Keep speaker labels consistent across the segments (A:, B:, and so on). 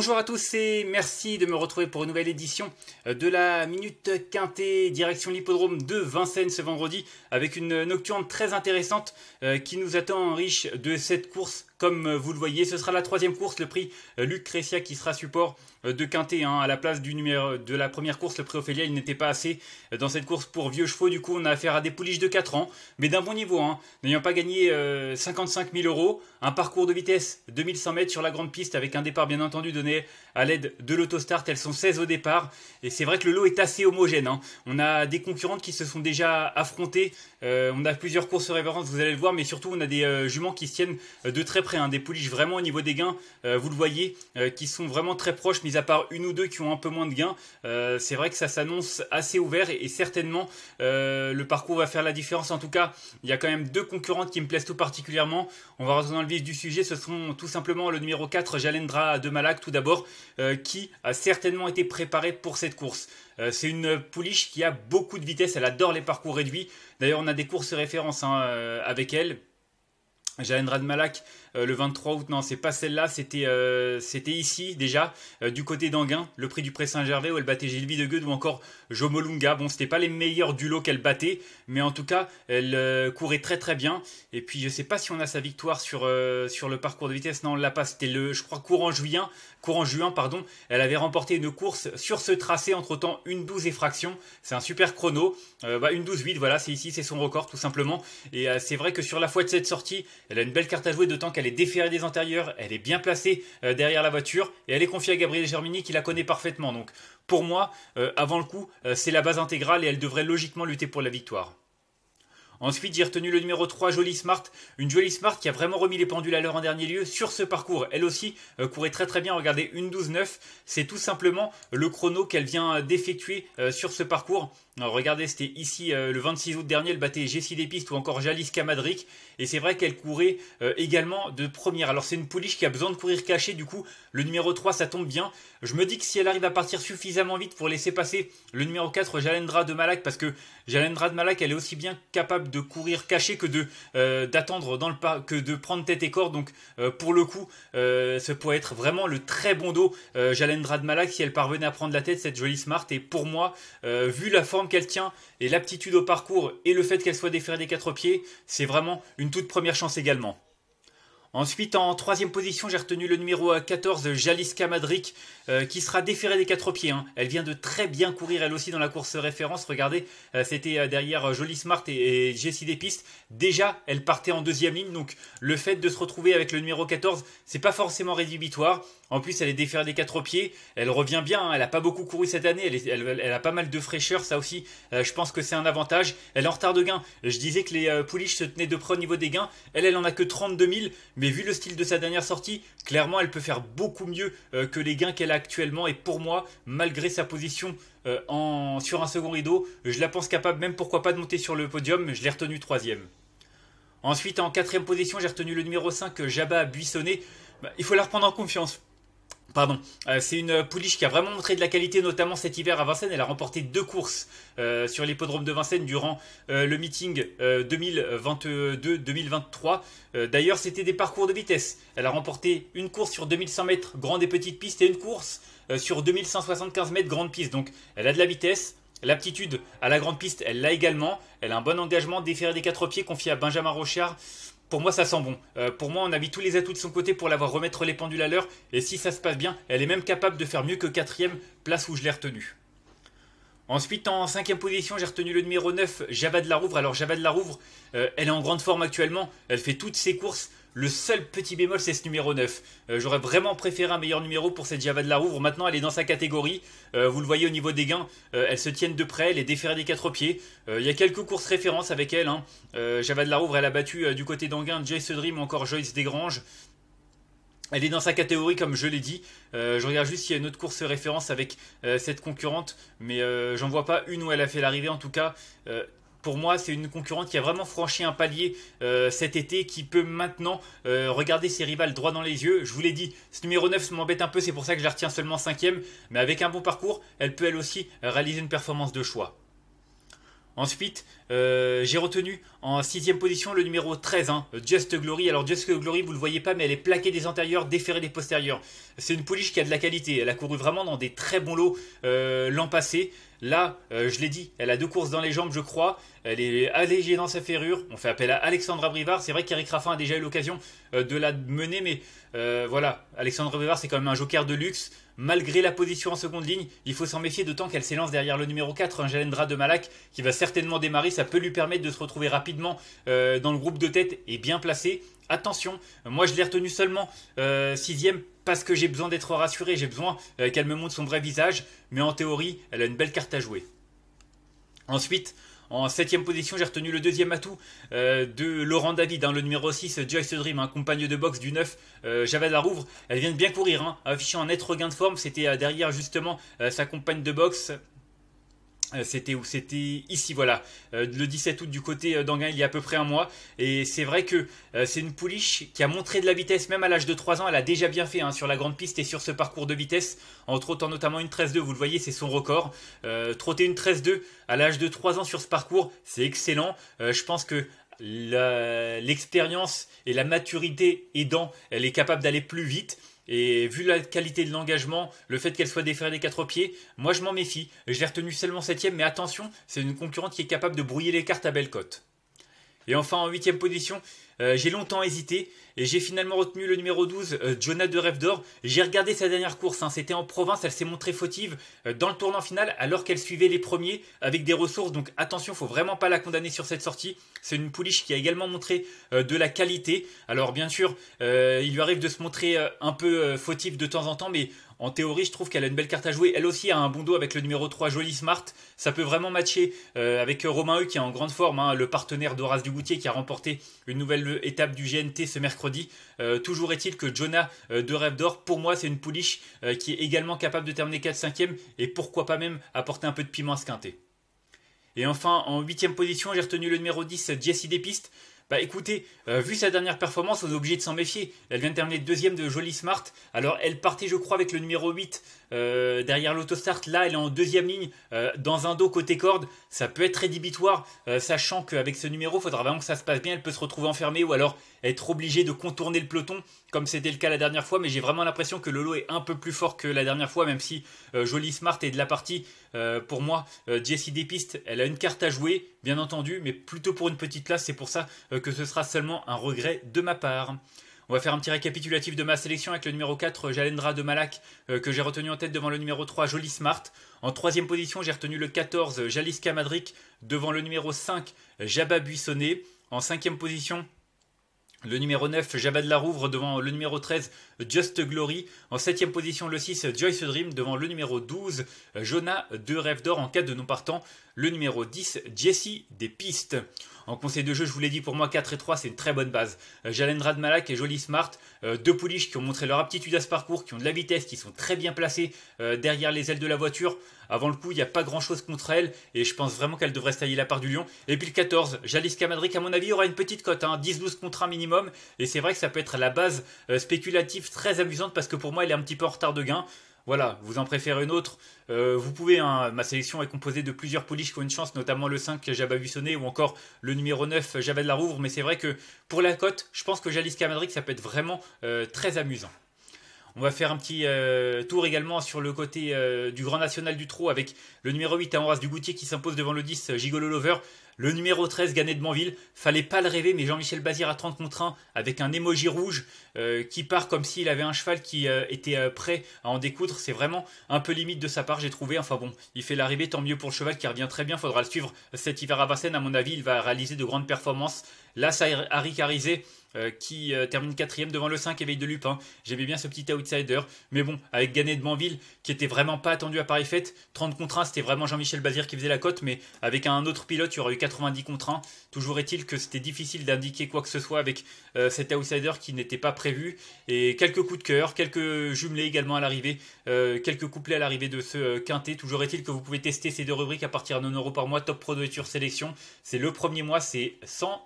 A: Bonjour à tous et merci de me retrouver pour une nouvelle édition euh, de la Minute Quintée direction l'hippodrome de Vincennes ce vendredi avec une nocturne très intéressante euh, qui nous attend riche de cette course comme euh, vous le voyez, ce sera la troisième course, le prix euh, Luc qui sera support euh, de Quintet hein, à la place du numéro, de la première course, le prix Ophélia, il n'était pas assez dans cette course pour vieux chevaux. Du coup, on a affaire à des pouliches de 4 ans, mais d'un bon niveau, hein. n'ayant pas gagné 55 000 euros. Un parcours de vitesse 2100 mètres sur la grande piste avec un départ bien entendu donné à l'aide de l'autostart. Elles sont 16 au départ et c'est vrai que le lot est assez homogène. Hein. On a des concurrentes qui se sont déjà affrontées. on a plusieurs courses révérences, vous allez le voir, mais surtout on a des juments qui se tiennent de très près Hein, des pouliches vraiment au niveau des gains, euh, vous le voyez, euh, qui sont vraiment très proches, mis à part une ou deux qui ont un peu moins de gains. Euh, c'est vrai que ça s'annonce assez ouvert et, certainement le parcours va faire la différence. En tout cas, il y a quand même deux concurrentes qui me plaisent tout particulièrement. On va rentrer dans le vif du sujet. Ce sont tout simplement le numéro 4, Jalendra de Malak, tout d'abord, qui a certainement été préparé pour cette course. c'est une pouliche qui a beaucoup de vitesse, elle adore les parcours réduits. D'ailleurs, on a des courses références hein, avec elle. Jalendra de Malak euh, le 23 août, non, c'est pas celle-là, c'était euh, c'était ici déjà, euh, du côté d'Anguin, le prix du Pré Saint-Gervais où elle battait Gilvie de ou encore Jomolunga. Bon, c'était pas les meilleurs du lot qu'elle battait, mais en tout cas, elle courait très très bien. Et puis je sais pas si on a sa victoire sur, sur le parcours de vitesse, non, on l'a pas, c'était le, je crois, courant juin, courant juin, pardon, elle avait remporté une course sur ce tracé, entre-temps, une 12 et fraction, c'est un super chrono, bah, une 12-8, voilà, c'est ici, c'est son record tout simplement. Et c'est vrai que sur la fois de cette sortie, elle a une belle carte à jouer, d'autant qu'elle est déférée des antérieurs, elle est bien placée euh, derrière la voiture, et elle est confiée à Gabriel Germini qui la connaît parfaitement. Donc pour moi, euh, avant le coup, euh, c'est la base intégrale et elle devrait logiquement lutter pour la victoire. Ensuite, j'ai retenu le numéro 3, Jolie Smart. Une Jolie Smart qui a vraiment remis les pendules à l'heure en dernier lieu sur ce parcours. Elle aussi courait très très bien. Regardez, une 12-9. C'est tout simplement le chrono qu'elle vient d'effectuer sur ce parcours regardez, c'était ici euh, le 26 août dernier, elle battait Jessie pistes ou encore Jalis Kamadric Et c'est vrai qu'elle courait euh, également de première. Alors c'est une pouliche qui a besoin de courir cachée, du coup le numéro 3 ça tombe bien. Je me dis que si elle arrive à partir suffisamment vite pour laisser passer le numéro 4 Jalendra de Malak, parce que Jalendra de Malak elle est aussi bien capable de courir cachée que de euh, d'attendre dans le pas que de prendre tête et corps. Donc pour le coup, ce pourrait être vraiment le très bon dos Jalendra de Malak si elle parvenait à prendre la tête cette jolie smart. Et pour moi, vu la forme tient et l'aptitude au parcours et le fait qu'elle soit déférée des quatre pieds, c'est vraiment une toute première chance également. Ensuite, en troisième position, j'ai retenu le numéro 14, Jaliska Madric, euh, qui sera déférée des quatre pieds. Hein. Elle vient de très bien courir, elle aussi, dans la course référence. Regardez, euh, c'était euh, derrière Jolie Smart et, et Jessie Despistes. Déjà, elle partait en deuxième ligne, donc le fait de se retrouver avec le numéro 14, c'est pas forcément rédhibitoire. En plus, elle est déférée des quatre pieds. Elle revient bien. Hein. Elle n'a pas beaucoup couru cette année. Elle, a pas mal de fraîcheur, ça aussi. Euh, je pense que c'est un avantage. Elle est en retard de gain. Je disais que les euh, pouliches se tenaient de près au niveau des gains. Elle, elle en a que 32 000. Mais vu le style de sa dernière sortie, clairement, elle peut faire beaucoup mieux euh, que les gains qu'elle a actuellement. Et pour moi, malgré sa position sur un second rideau, je la pense capable, même pourquoi pas, de monter sur le podium. Je l'ai retenue troisième. Ensuite, en quatrième position, j'ai retenu le numéro 5, Jabba Buissonnet. Bah, il faut la reprendre en confiance. Pardon, euh, c'est une pouliche qui a vraiment montré de la qualité, notamment cet hiver à Vincennes. Elle a remporté deux courses euh, sur l'hippodrome de Vincennes durant euh, le meeting 2022-2023. D'ailleurs, c'était des parcours de vitesse. Elle a remporté une course sur 2100 mètres grande et petite piste et une course sur 2175 mètres grande piste. Donc, elle a de la vitesse, l'aptitude à la grande piste, elle l'a également. Elle a un bon engagement, déféré des quatre pieds confié à Benjamin Rochard pour moi, ça sent bon. Euh, pour moi, on a mis tous les atouts de son côté pour l'avoir remettre les pendules à l'heure. Et si ça se passe bien, elle est même capable de faire mieux que quatrième, place où je l'ai retenue. Ensuite, en cinquième position, j'ai retenu le numéro 9, Java de la Rouvre. Alors, Java de la Rouvre, euh, elle est en grande forme actuellement. Elle fait toutes ses courses. Le seul petit bémol, c'est ce numéro 9. Euh, j'aurais vraiment préféré un meilleur numéro pour cette Java de la Rouvre. Maintenant, elle est dans sa catégorie. Euh, vous le voyez au niveau des gains, euh, elles elle se tiennent de près, elle est déférée des quatre pieds. Il y a quelques courses références avec elle. Hein. Java de la Rouvre, elle a battu du côté d'Anguin Joyce Dream ou encore Joyce Desgranges. Elle est dans sa catégorie, comme je l'ai dit. je regarde juste s'il y a une autre course référence avec cette concurrente, mais j'en vois pas une où elle a fait l'arrivée. En tout cas, pour moi, c'est une concurrente qui a vraiment franchi un palier euh, cet été, qui peut maintenant euh, regarder ses rivales droit dans les yeux. Je vous l'ai dit, ce numéro 9 m'embête un peu, c'est pour ça que je la retiens seulement cinquième. mais avec un bon parcours, elle peut elle aussi euh, réaliser une performance de choix. Ensuite, euh, j'ai retenu en sixième position le numéro 13, hein, Just Glory. Alors Just Glory, vous le voyez pas, mais elle est plaquée des antérieurs, déférée des postérieurs. C'est une pouliche qui a de la qualité. Elle a couru vraiment dans des très bons lots euh, l'an passé. Là, euh, je l'ai dit, elle a deux courses dans les jambes, je crois. Elle est allégée dans sa ferrure. On fait appel à Alexandra Brivard. C'est vrai qu'Eric Raffin a déjà eu l'occasion de la mener, mais voilà, Alexandra Brivard, c'est quand même un joker de luxe. Malgré la position en seconde ligne, il faut s'en méfier d'autant qu'elle s'élance derrière le numéro 4, un Jalendra de Malak, qui va certainement démarrer. Ça peut lui permettre de se retrouver rapidement euh, dans le groupe de tête et bien placé. Attention, moi je l'ai retenu seulement 6 euh, sixième parce que j'ai besoin d'être rassuré, j'ai besoin euh, qu'elle me montre son vrai visage, mais en théorie, elle a une belle carte à jouer. Ensuite, en septième position, j'ai retenu le deuxième atout euh, de Laurent David, dans hein, le numéro 6, Joyce Dream, un compagne de boxe du 9, euh, Javad Larouvre. Elle vient de bien courir, hein, affichant un net regain de forme. C'était euh, derrière justement euh, sa compagne de boxe, euh, c'était où C'était ici, voilà. Euh, le 17 août du côté euh, d'Anguin, il y a à peu près un mois. Et c'est vrai que c'est une pouliche qui a montré de la vitesse, même à l'âge de 3 ans. Elle a déjà bien fait hein, sur la grande piste et sur ce parcours de vitesse. En trottant notamment une 13-2, vous le voyez, c'est son record. trotter une 13-2 à l'âge de 3 ans sur ce parcours, c'est excellent. je pense que l'expérience et la maturité aidant, elle est capable d'aller plus vite. Et vu la qualité de l'engagement, le fait qu'elle soit déférée des quatre pieds, moi je m'en méfie. Je l'ai retenue seulement septième, mais attention, c'est une concurrente qui est capable de brouiller les cartes à belle cote. Et enfin, en huitième position, euh, j'ai longtemps hésité et j'ai finalement retenu le numéro 12, euh, Jonah de d'or. J'ai regardé sa dernière course, hein. c'était en province, elle s'est montrée fautive euh, dans le tournant final alors qu'elle suivait les premiers avec des ressources. Donc attention, faut vraiment pas la condamner sur cette sortie. C'est une pouliche qui a également montré de la qualité. Alors bien sûr, il lui arrive de se montrer un peu fautive de temps en temps, mais en théorie, je trouve qu'elle a une belle carte à jouer. Elle aussi a un bon dos avec le numéro 3, Jolie Smart. Ça peut vraiment matcher euh, avec Romain Eux, qui est en grande forme, hein, le partenaire d'Horace Dugoutier qui a remporté une nouvelle étape du GNT ce mercredi. Euh, toujours est-il que Jonah euh, de Rêve d'Or, pour moi, c'est une pouliche qui est également capable de terminer 4-5e et pourquoi pas même apporter un peu de piment à ce quintet. Et enfin, en huitième position, j'ai retenu le numéro 10, Jesse Despiste. Bah écoutez, euh, vu sa dernière performance, on est obligé de s'en méfier. Elle vient de terminer deuxième de Jolie Smart. Alors elle partait, je crois, avec le numéro 8 euh, derrière l'autostart. Là, elle est en deuxième ligne euh, dans un dos côté corde. Ça peut être rédhibitoire, sachant qu'avec ce numéro, il faudra vraiment que ça se passe bien. Elle peut se retrouver enfermée ou alors être obligée de contourner le peloton, comme c'était le cas la dernière fois. Mais j'ai vraiment l'impression que Lolo est un peu plus fort que la dernière fois, même si Jolie Smart est de la partie. pour moi, Jessie Dépiste, elle a une carte à jouer bien entendu, mais plutôt pour une petite place, c'est pour ça euh, que ce sera seulement un regret de ma part. On va faire un petit récapitulatif de ma sélection avec le numéro 4, Jalendra de Malak, euh, que j'ai retenu en tête devant le numéro 3, Jolie Smart. En troisième position, j'ai retenu le 14, Jaliska Madric, devant le numéro 5, Jabba Buissonnet. En cinquième position, le numéro 9, Jabba de la Rouvre devant le numéro 13, Just Glory. En 7 position, le 6, Joyce Dream devant le numéro 12, Jonah de Rêve d'Or en cas de non partant. Le numéro 10, Jesse des Pistes. En conseil de jeu, je vous l'ai dit, pour moi, 4 et 3, c'est une très bonne base. Jalendra euh, Jalen Radmalak et Jolie Smart, euh, deux pouliches qui ont montré leur aptitude à ce parcours, qui ont de la vitesse, qui sont très bien placés euh, derrière les ailes de la voiture. Avant le coup, il n'y a pas grand-chose contre elle, et je pense vraiment qu'elle devrait se tailler la part du lion. Et puis le 14, Jalis Madrig, à mon avis, aura une petite cote, 10-12 hein, contre 1 minimum, et c'est vrai que ça peut être la base spéculative très amusante, parce que pour moi, elle est un petit peu en retard de gain. Voilà, vous en préférez une autre. Euh, vous pouvez, hein, ma sélection est composée de plusieurs poliches qui ont une chance, notamment le 5 Jabba Buissonnet ou encore le numéro 9 Jabba de la Rouvre. Mais c'est vrai que pour la cote, je pense que Jalisca Madrid, ça peut être vraiment euh, très amusant. On va faire un petit euh, tour également sur le côté du Grand National du Trou avec le numéro 8 à du Dugoutier qui s'impose devant le 10 Gigolo Lover. Le numéro 13, gagné de Manville, fallait pas le rêver, mais Jean-Michel Bazir à 30 contre 1 avec un émoji rouge euh, qui part comme s'il avait un cheval qui euh, était euh, prêt à en découdre. C'est vraiment un peu limite de sa part, j'ai trouvé. Enfin bon, il fait l'arrivée, tant mieux pour le cheval qui revient très bien. Faudra le suivre cet hiver à Vincennes. À mon avis, il va réaliser de grandes performances. Là, ça a ricarisé. Euh, qui euh, termine quatrième devant le 5 éveil de Lupin. J'aimais bien ce petit outsider, mais bon, avec Ganet de Manville qui était vraiment pas attendu à Paris Fête, 30 contre 1, c'était vraiment Jean-Michel Bazir qui faisait la cote, mais avec un autre pilote, il y aurait eu 90 contre 1. Toujours est-il que c'était difficile d'indiquer quoi que ce soit avec euh, cet outsider qui n'était pas prévu, et quelques coups de cœur, quelques jumelés également à l'arrivée, quelques couplets à l'arrivée de ce quintet. Toujours est-il que vous pouvez tester ces deux rubriques à partir de 9 euros par mois, top pro sélection. C'est le premier mois, c'est sans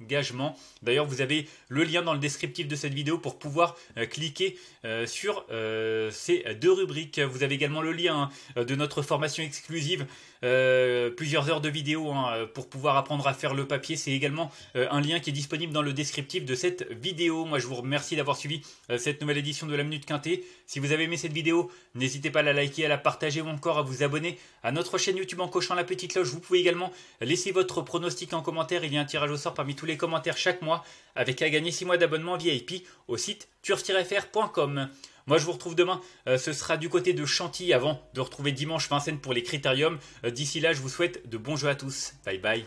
A: engagement. D'ailleurs, vous avez le lien dans le descriptif de cette vidéo pour pouvoir euh, cliquer euh, sur euh, ces deux rubriques. Vous avez également le lien hein, de notre formation exclusive euh, plusieurs heures de vidéos hein, euh, pour pouvoir apprendre à faire le papier. C'est également euh, un lien qui est disponible dans le descriptif de cette vidéo. Moi, je vous remercie d'avoir suivi cette nouvelle édition de la Minute Quintée. Si vous avez aimé cette vidéo, n'hésitez pas à la liker, à la partager ou encore à vous abonner à notre chaîne YouTube en cochant la petite cloche. Vous pouvez également laisser votre pronostic en commentaire. Il y a un tirage au sort parmi tous les commentaires chaque mois avec à gagner 6 mois d'abonnement VIP au site turf-fr.com. Moi, je vous retrouve demain. Euh, ce sera du côté de Chantilly avant de retrouver dimanche Vincennes pour les Critériums. Euh, d'ici là, je vous souhaite de bons jeux à tous. Bye bye.